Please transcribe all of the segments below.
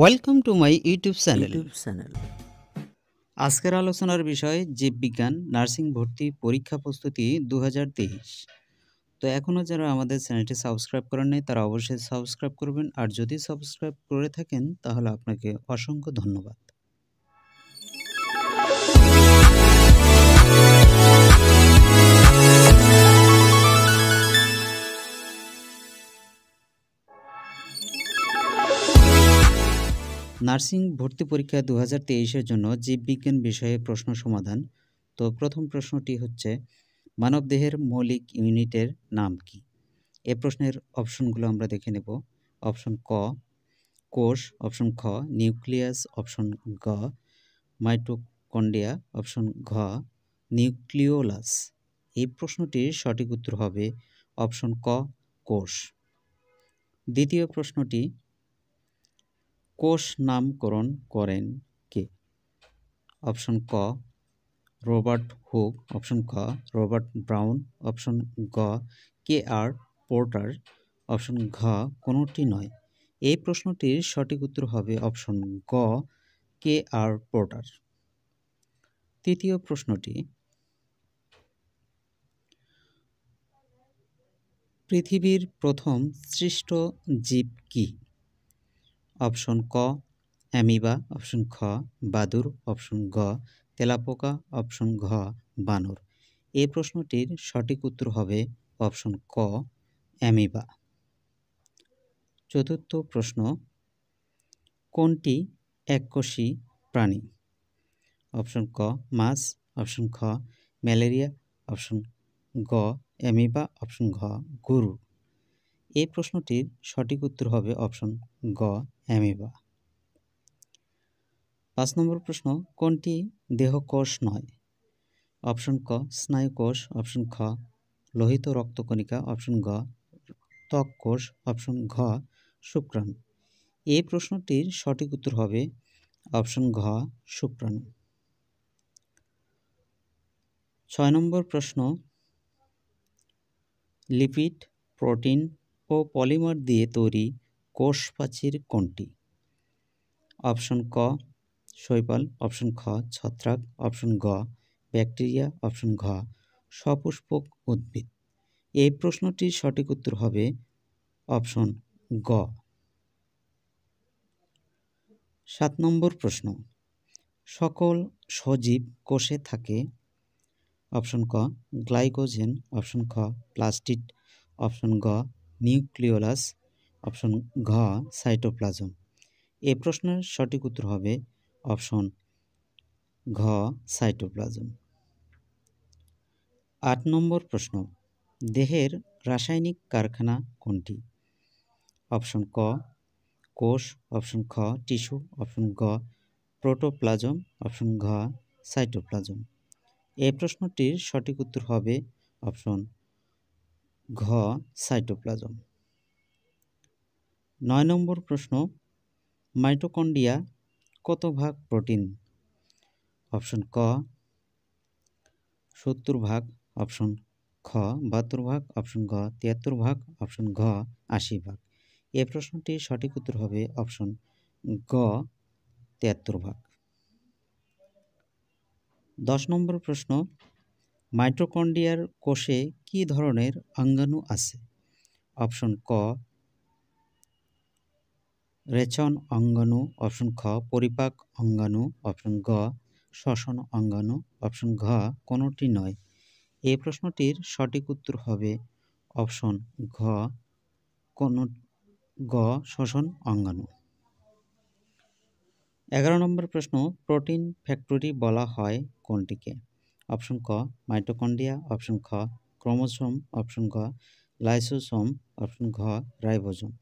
welcome to my YouTube channel channel আজকের আলোচনার বিষয় জীববিজ্ঞান নার্সিং ভর্তি পরীক্ষা প্রস্তুতি দু তো এখনও যারা আমাদের চ্যানেলটি সাবস্ক্রাইব করেন নাই তারা অবশ্যই সাবস্ক্রাইব করবেন আর যদি সাবস্ক্রাইব করে থাকেন তাহলে আপনাকে অসংখ্য ধন্যবাদ নার্সিং ভর্তি পরীক্ষা দু হাজার জন্য জীববিজ্ঞান বিষয়ে প্রশ্ন সমাধান তো প্রথম প্রশ্নটি হচ্ছে মানবদেহের মৌলিক ইউনিটের নাম কি এ প্রশ্নের অপশনগুলো আমরা দেখে নেব অপশন ক কোষ অপশন খ নিউক্লিয়াস অপশন গ মাইটোকন্ডিয়া অপশন ঘ নিউক্লিওলাস এই প্রশ্নটির সঠিক উত্তর হবে অপশন ক কোষ দ্বিতীয় প্রশ্নটি কোষ নামকরণ করেন কে অপশন ক রবার্ট হুক অপশন খ রবার্ট ব্রাউন অপশন গ কে আর পোর্টার অপশন ঘ কোনোটি নয় এই প্রশ্নটির সঠিক উত্তর হবে অপশন গ কে আর পোর্টার তৃতীয় প্রশ্নটি পৃথিবীর প্রথম সৃষ্ট জীব কী অপশন ক অ্যামিবা অপশন খ বাদুর অপশন গ তেলাপোকা অপশন ঘ বানর এই প্রশ্নটির সঠিক উত্তর হবে অপশন ক অ্যামিবা চতুর্থ প্রশ্ন কোনটি এককোষি প্রাণী অপশন ক মাছ অপশন খ ম্যালেরিয়া অপশন গ অ্যামিবা অপশন ঘ গরু এই প্রশ্নটির সঠিক উত্তর হবে অপশন গ অ্যামিবা পাঁচ নম্বর প্রশ্ন কোনটি দেহকোষ নয় অপশন ক স্নায়ুকোষ অপশন খ লোহিত রক্তকণিকা অপশন গ ত্বক কোষ অপশন ঘ শুক্রাণু এই প্রশ্নটির সঠিক উত্তর হবে অপশন ঘ শুক্রাণু ছয় নম্বর প্রশ্ন লিপিড প্রোটিন ও পলিমার দিয়ে তৈরি কোষ প্রাচীর কোনটি অপশন ক শৈবাল অপশন খ ছত্রাক অপশন গ ব্যাকটেরিয়া অপশন ঘ সপুষ্পক উদ্ভিদ এই প্রশ্নটির সঠিক উত্তর হবে অপশন গ সাত নম্বর প্রশ্ন সকল সজীব কোষে থাকে অপশন ক গ্লাইকোজেন অপশন খ প্লাস্টিড অপশন গ নিউক্লিওলাস অপশন ঘ সাইটোপ্লাজম এ প্রশ্নের সঠিক উত্তর হবে অপশন ঘ সাইটোপ্লাজম আট নম্বর প্রশ্ন দেহের রাসায়নিক কারখানা কোনটি অপশন ক কোষ অপশন খ টিস্যু অপশন গ প্রোটোপ্লাজম অপশন ঘ সাইটোপ্লাজম এ প্রশ্নটির সঠিক উত্তর হবে অপশন ঘ সাইটোপ্লাজম নয় নম্বর প্রশ্ন মাইটোকন্ডিয়া কত ভাগ প্রোটিন অপশন ক সত্তর ভাগ অপশন খ বাহাত্তর ভাগ অপশন ঘ তিয়াত্তর ভাগ অপশন ঘ আশি ভাগ এ প্রশ্নটির সঠিক উত্তর হবে অপশন গ তিয়াত্তর ভাগ দশ নম্বর প্রশ্ন মাইটোকন্ড্রিয়ার কোষে কি ধরনের অঙ্গাণু আছে অপশন ক রেচন অঙ্গাণু অপশন খ পরিপাক অঙ্গাণু অপশন গ শ্বসন অঙ্গাণু অপশন ঘ কোনটি নয় এই প্রশ্নটির সঠিক উত্তর হবে অপশন ঘ কোন গ শ্বসন অঙ্গাণু এগারো নম্বর প্রশ্ন প্রোটিন ফ্যাক্টরি বলা হয় কোনটিকে অপশন ক মাইটোকন্ডিয়া অপশন খ ক্রোমোসোম অপশন ঘ লাইসোসোম অপশন ঘ রাইবোজোম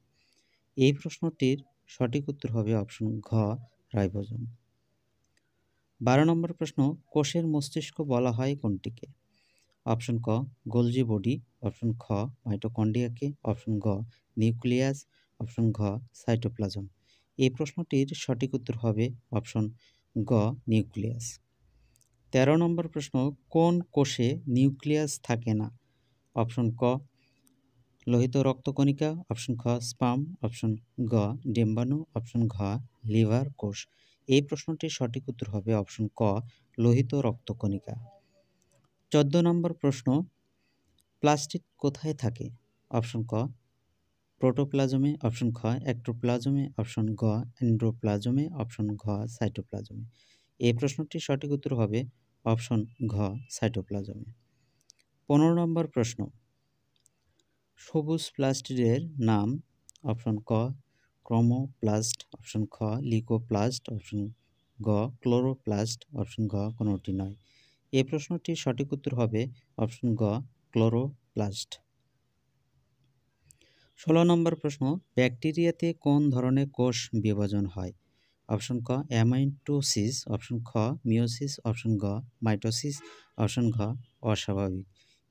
এই প্রশ্নটির সঠিক উত্তর হবে অপশন ঘ রাইবোজোম বারো নম্বর প্রশ্ন কোষের মস্তিষ্ক বলা হয় কোনটিকে অপশন ক গোলজি বডি অপশন খ মাইটোকন্ডিয়াকে অপশন ঘ নিউক্লিয়াস অপশন ঘ সাইটোপ্লাজম এই প্রশ্নটির সঠিক উত্তর হবে অপশন গ নিউক্লিয়াস তেরো নম্বর প্রশ্ন কোন কোষে নিউক্লিয়াস থাকে না অপশন ক লোহিত রক্তকণিকা অপশন খ স্পাম অপশন গ ডিম্বাণু অপশন ঘ লিভার কোষ এই প্রশ্নটির সঠিক উত্তর হবে অপশন ক লোহিত রক্তকণিকা চোদ্দ নম্বর প্রশ্ন প্লাস্টিক কোথায় থাকে অপশন ক প্রোটোপ্লাজমে অপশন খ অ্যাক্টোপ্লাজমে অপশন গ এন্ড্রোপ্লাজমে অপশন ঘ সাইটোপ্লাজমে এই প্রশ্নটির সঠিক উত্তর হবে অপশন ঘ সাইটোপ্লাজমে পনেরো নম্বর প্রশ্ন সবুজ প্লাস্টিডের নাম অপশন ক ক্রমোপ্লাস্ট অপশন খ লিকোপ্লাস্ট অপশন গ ক্লোরোপ্লাস্ট অপশন ঘ কোনোটি নয় এ প্রশ্নটির সঠিক উত্তর হবে অপশন গ ক্লোরোপ্লাস্ট ষোলো নম্বর প্রশ্ন ব্যাকটেরিয়াতে কোন ধরনের কোষ বিভাজন হয় অপশন ক অ্যামাইটোসিস অপশন খ মিওসিস অপশন গ মাইটোসিস অপশন ঘ অস্বাভাবিক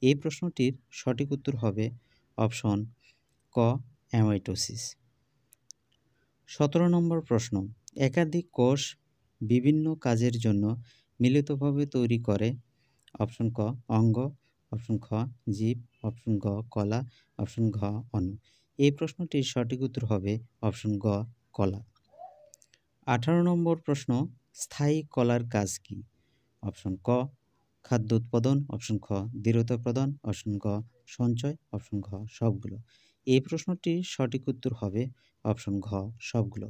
এই প্রশ্নটির সঠিক উত্তর হবে অপশন ক অ্যামাইটোসিস সতেরো নম্বর প্রশ্ন একাধিক কোষ বিভিন্ন কাজের জন্য মিলিতভাবে তৈরি করে অপশন ক অঙ্গ অপশন খ জীব অপশন গ কলা অপশন ঘ অণু এই প্রশ্নটির সঠিক উত্তর হবে অপশন গ কলা আঠারো নম্বর প্রশ্ন স্থায়ী কলার কাজ কি অপশন ক খাদ্য উৎপাদন অপশন খ দৃঢ়তা প্রদান অপশন ঘ সঞ্চয় অপশন ঘ সবগুলো এই প্রশ্নটির সঠিক উত্তর হবে অপশন ঘ সবগুলো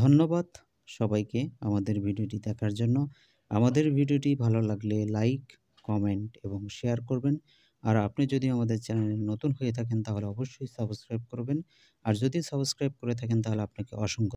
ধন্যবাদ সবাইকে আমাদের ভিডিওটি দেখার জন্য আমাদের ভিডিওটি ভালো লাগলে লাইক কমেন্ট এবং শেয়ার করবেন আর আপনি যদি আমাদের চ্যানেলে নতুন হয়ে থাকেন তাহলে অবশ্যই সাবস্ক্রাইব করবেন আর যদি সাবস্ক্রাইব করে থাকেন তাহলে আপনাকে অসংখ্য